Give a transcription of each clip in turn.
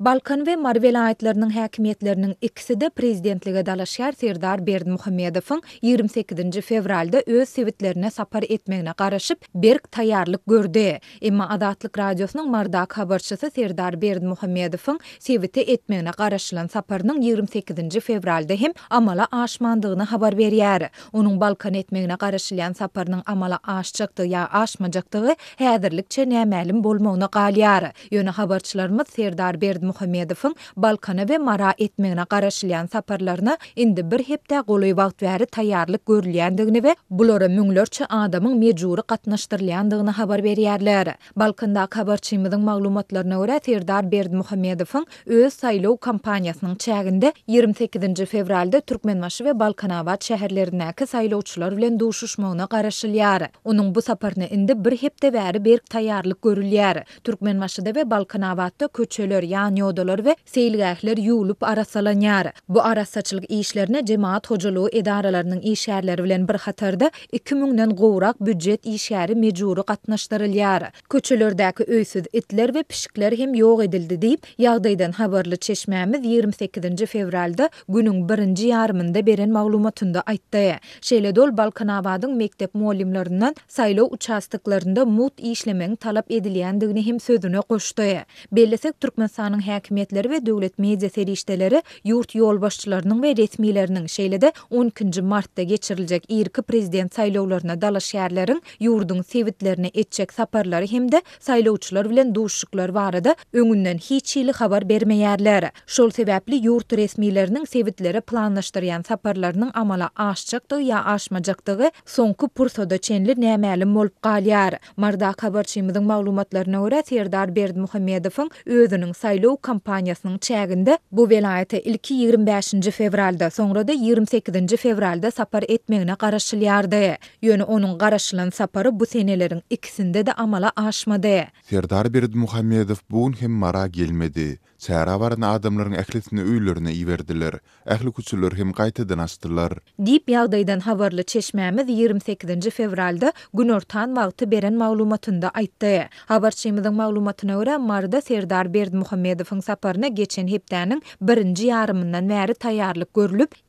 Balkan we Marvel aýetleriniň häkimetleriniň ikisi de prezidentlige dalaşýar Serdar Berdimuhammedowyň 28-nji fevralda öz sewitlerine sapar etmegine garaşyp berk taýýarlyk gördi. Emma Adatlyk radiosynyň marda habarçysy Serdar Berdimuhammedowyň sewiti etmegine garaşylan saparynyň 28-nji fevralda hem amala aşmandygyny habar berýär. Onuň Balkan etmegine garaşylan saparynyň amala aşjakdygy ýa-da aşmajakdygy häzirlikçe nämälim bolmagyna galýar. Ýöne habarçylarymyz Serdar Berd Muhammedovyň Balkana we Mara etmegine garaşylan saparlaryna indi bir hepde goly wagt bäri taýýarlyk görilýändigini we bulara müňlerçe adamyň mejburi gatnaşdyrylýandygyny habar berýärler. Balkanda habarçymyň maglumatlaryna görä Serdar Berd Muhammedovyň öz saýlaw kampaniýasynyň çäginde 28-nji fevralda Türkmenbaşy we Balkana wat şäherlerine ki saýlawçylar bilen duşuşmagyna garaşylýar. Onuň bu saparyna indi bir hepde bäri berk taýýarlyk görilýär. Türkmenbaşyda we Balkana köçeler ýa bolan we ve seylgahlar yuulup arasalan yar. Bu arasaçılık işlerine cemaat hocalığı edaralarının işyerleri bilen bir hatarda 2000'nden qorak büccet işyeri mecuru mejburi yar. Köçelördaki öysüz itler ve pişikler hem ýok edildi deyip ýagdaýdan habarlı çeşmemiz 28. fevralda günün birinci yarımında beren mağlumatında aittaya. dol Balkanavadın mektep muallimlerinden saylo uçastıklarında mut işlemen talap edilýändigini hem sözüne goşdy. Bellesek Türkmen Hökümetler we döwlet medialeri işteleri, yurt ýolbaşçylarynyň we resmilerinin şeýlede 10-nji martda geçiriljek ýerki prezident saýlawlaryna dala yurdun ýurdunyň wekillerini etjek saparlary hemde saýlawçylar bilen duşuşyklary barada öňünden hiç hili habar bermeýärler. Şol sebäpli yurt resmilerinin sevitleri planlaşdyrylan saparlarynyň amala aşdykdy ýa aşmajakdygy soňky pursoda çenli näme ämel bolup galýar. Marda habarcynyň maglumatlaryna göre serdar Muhammedowyň özüniň saýla Ýöw kompaniýasynyň çägindä bu welaýete ilki 25-nji fevralda, soňra da 28-nji fevralda sapar etmegine garaşylýardy. Ýöne onuň garaşylan sapary bu senelerin ikisinde de amala aşmady. Serdar Berdi Muhammedow hem mara gelmedi. Sera barna adamlaryň ählisini öýlerine iýerdiler. Ähli güçlüler hem gaýtadan astylar. Dip ýagdaýdan habarly çeşməmiz 28-nji fevralda gün ortan beren maglumatynda aýtdy. Habarçymyzyň maglumatyna görä, Marda Serdar Berd Muhammedowyň saparına geçen hepdäniň 1-nji ýarymyndan bäri taýýarlyk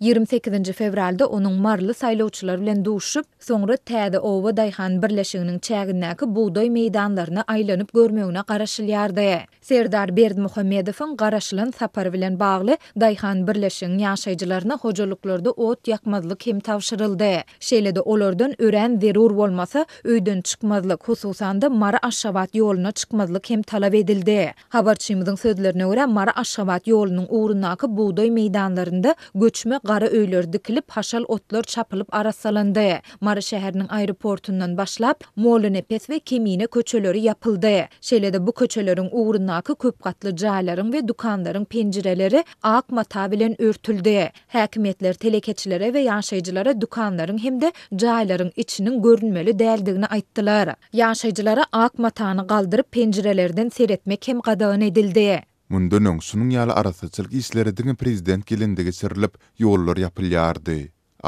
28-nji onun onuň sayla saýlawçylar bilen duşup, soňra ova owa daýhan birleşigini çägindäki buğdoy meýdanlaryna aýlanyp görmegine garaşylýardy. Serdar Berd Muhammedow soň garaşylan sapar bilen bagly Dayhan birleşiň ýaşajylaryna hojalyklarda ot ýakmazlyk hem tawşyryldy. Şeýlede olardan ören derur bolmasa öýden çykmazlyk, hususan da Mara Aşgabat ýoluna çykmazlyk hem talap edildi. Habarçymyzyň sözlerine görä Mara Aşgabat ýolunyň ugrundaky buğday meýdanlarynda göçme gara öýler dikilip haşal otlar çapylyp arasalandy. Mara şäheriniň aeroportundan başlap Molyny Pes we Kemine köçeleri ýapyldy. Şeýlede bu köçelerin ugrundaky köp gatly jaýlaryň we dukanlaryn pencireleri ak matawlaryn ürtüldi hakimetler teleketçilere we yanşayjylara dukanlaryn hem de jaýlaryň içiniň görünmeli däldigini aýttdylar yanşayjylara ak matany galdyryp pencirelerden seretmek hem gadan edildi mundan öň suny ýaly aragatysylyk işleri diňe prezident gelendigini sirlip ýollar ýapylýardy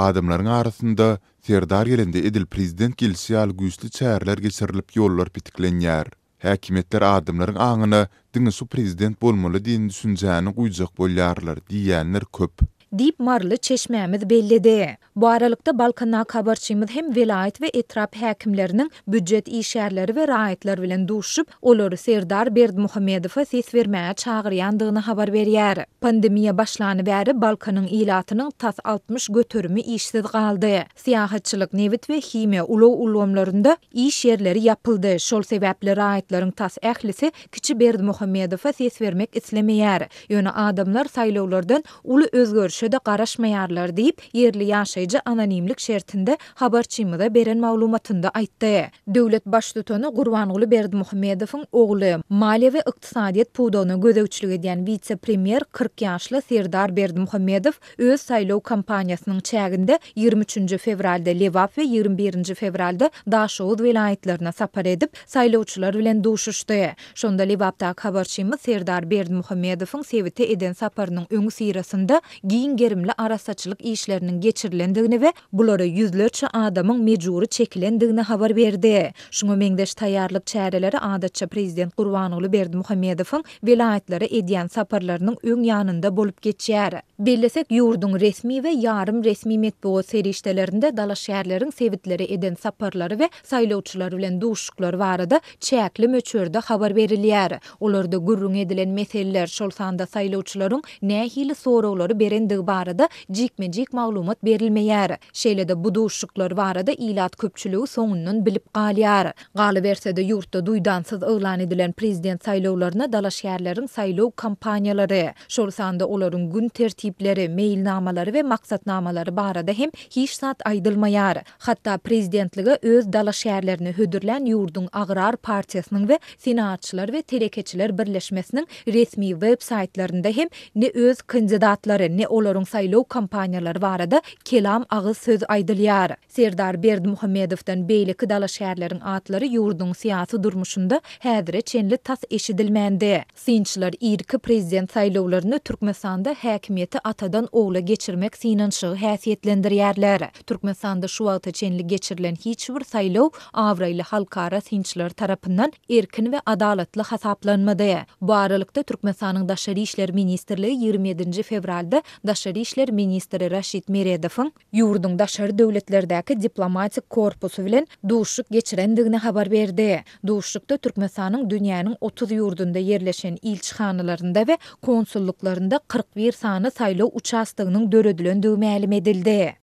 adamlaryň arasynda serdar ýelende edil prezident gelse al güýçlü çäerler gelip ýollar häkimetler adamlaryň aňyny diňe su prezident bolmaly diýen düşünjäni uýjak bolýarlar diýenler köp. dip marly çeşmämiz bellidi. Bu aralıkta Balkanna kabarçymyz hem vilayet ve etrap hakimlerinin büdjet işärleri ve raýatlar bilen duşup, olar Serdar Berd Muhammedow ses bermäge çağıryandygyny habar berýär. Pandemiýa başlany bäri Balkanyň ýylatynyň tas 60 götürümi işsiz galdy. Siýahatçylyk, nevit we himiýa ulo ulamlarynda iş ýerleri ýapyldy. Şol sebäpli raýatlaryň tas ählisi kiçi Berd Muhammedow ses bermek islemeýär. Ýöne adamlar saýlawlardan uly özgörüş köçöde garaşmayarlar deyip yerli yaşayıcı anonimlik şertinde haberçimide beren maulumatında aytta Devlet başlutonu Gurvanoğlu Berdi Muhammedov'un oğlu, Mali ve Iktisadiyet Pudonu gözevçilik edyen vice-premier 40 yaşlı Serdar Berdi Muhammedov öz saylov kampanyasının çeğinde 23. fevralde Levaf ve 21. fevralde Daşoğuz velayetlerine sapar edip saylovçular bilen duşuştu. Şonda Levaf'ta kabarçimi Serdar Berdi Muhammedov'un sevite eden saparının ön sirasında gi iň gerimli arasaçylyk işlerinin geçirilendigini we bulara ýüzlerçe adamyň mejburi çekilendigini habar berdi. Şoňa meňdeş taýýarlyk çäreleri adatça prezident Gurbanuly Berdi Muhammedowyň vilayetlere edýän saparlarynyň öň ýanynda bolup geçýär. Bellesek ýurdun resmi we ýarym resmi metbuat serişdelerinde dala şäherleriň sewitleri eden saparlary we saýlawçylar bilen duşuklar barada çäkli möçürde habar berilýär. Olarda gurrun edilen meseleler şol sanda saýlawçylaryň nähili soraglary berendi ýerdigi barada jikme jik maglumat berilmeýär. Şeýlede bu duşuklar barada ilat köpçüligi soňundan bilip galýar. Gali berse de ýurtda duýdansyz öwlan edilen prezident saýlawlaryna dala şäherleriň saýlaw kampaniýalary, şol sanda olaryň gün tertipleri, meýilnamalary we maksatnamalary barada hem hiç zat aýdylmaýar. Hatda prezidentlige öz dala şäherlerini yurdun ýurdun agrar partiýasynyň we sinaatçylar we telekeçiler birleşmesiniň resmi web saytlaryndan hem ne öz kandidatlary ne o olaryň saýlaw kampaniýalary barada kelam agy söz aýdylýar. Serdar Berd Muhammedowdan Beyli kydala şäherleriň atlary ýurdun siýasy durmuşunda häzir çenli tas eşidilmändi. Sinçler irki prezident saýlawlaryny Türkmenistanda häkimiýeti atadan oğla geçirmek synançy häsiýetlendirýärler. Türkmenistanda şu wagta çenli geçirilen hiç bir saýlaw Awraýly halkara sinçler tarapyndan erkin we adalatly hasaplanmady. Bu aralykda Türkmenistanyň daşary işleri ministrligi 27-nji fevralda Daşary işler ministri Rashid Meredowun ýurduň daşary döwletlerdeki diplomatik korpusu bilen duşuşyk geçirendigini habar berdi. Duşuşykda Türkmenistanyň dünýäniň 30 ýurdunda yerleşen ilçi xanalarynda we konsulluklarynda 41 sany saýlaw üçastygynyň döredilendigi ma'lum edildi.